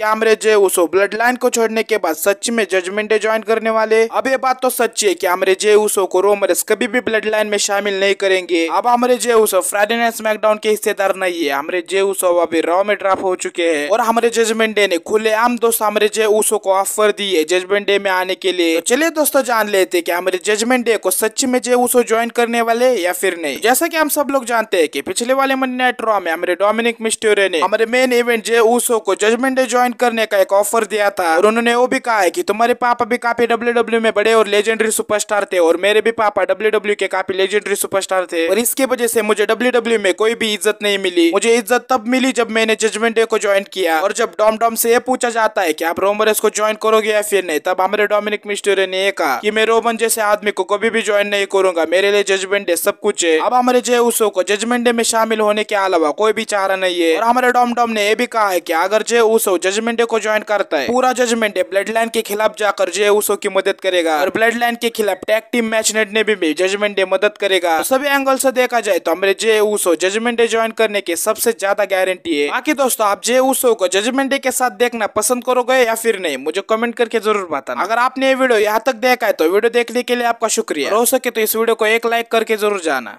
क्या अमरेज है उसो blood line को छोड़ने के बाद सच में जजमेंट डे ज्वाइन करने वाले अब ये बात तो सच्ची है की अमरेज है उसो को रोमरस कभी भी ब्लड लाइन में शामिल नहीं करेंगे अब अमरेज है उसो फ्राइडे नाइट स्मैकडाउन के हिस्सेदार नहीं है अमरेज जे उसो अभी रॉ में ड्राफ हो चुके हैं और हमारे जजमेंट डे ने खुले आम दोस्त हमारे जे उसो को ऑफर दी है जजमेंट डे में आने के लिए तो चलिए दोस्तों जान लेते कि हमारे जजमेंट डे को सच में जे उसो ज्वाइन करने वाले या फिर नहीं जैसा की हम सब लोग जानते हैं की पिछले वाले मन नाइट रॉ में हमारे डोमिनिक मिस्टोरे ने हमारे मेन इवेंट जे उसो को जजमेंट डे ज्वाइन ज्वाइन करने का एक ऑफर दिया था और उन्होंने वो भी कहा है कि तुम्हारे पापा भी काफी डब्ल्यू डब्ल्यू में बड़े और लेजेंडरी सुपरस्टार थे और मेरे भी पापा डब्ल्यू डब्ल्यू के काफी लेजेंडरी सुपरस्टार थे और इसकी वजह से मुझे डब्ल्यू डब्ल्यू में कोई भी इज्जत नहीं मिली मुझे इज्जत तब मिली जब मैंने जजमेंट डे को ज्वाइन किया और जब डॉम डॉम से ये पूछा जाता है की आप रोमर को ज्वाइन करोगे या फिर नहीं तब हमारे डोमिनिक मिस्टोरे ने यह कहा की मैं रोमन जैसे आदमी को कभी भी ज्वाइन नहीं करूंगा मेरे लिए जजमेंट डे सब कुछ है अब हमारे जय उसो को जजमेंट डे में शामिल होने के अलावा कोई भी चारा नहीं है और हमारे डॉम डॉम ने यह भी कहा है की अगर जय उसो जजमेंट जजमेंट को ज्वाइन करता है पूरा जजमेंट ब्लड लाइन के खिलाफ जाकर जे उसो की मदद करेगा और ब्लड लाइन के खिलाफ टैग टीम मैच लड़ने में भी जजमेंट डे मदद करेगा तो सभी एंगल से देखा जाए तो हमारे Jey Uso judgment day join करने के सबसे ज्यादा गारंटी है बाकी दोस्तों आप जे उसो को जजमेंट डे के साथ देखना पसंद करोगे या फिर नहीं मुझे कमेंट करके जरूर बताना अगर आपने ये वीडियो यहाँ तक देखा है तो वीडियो देखने के लिए आपका शुक्रिया हो सके तो इस वीडियो को एक लाइक करके जरूर जाना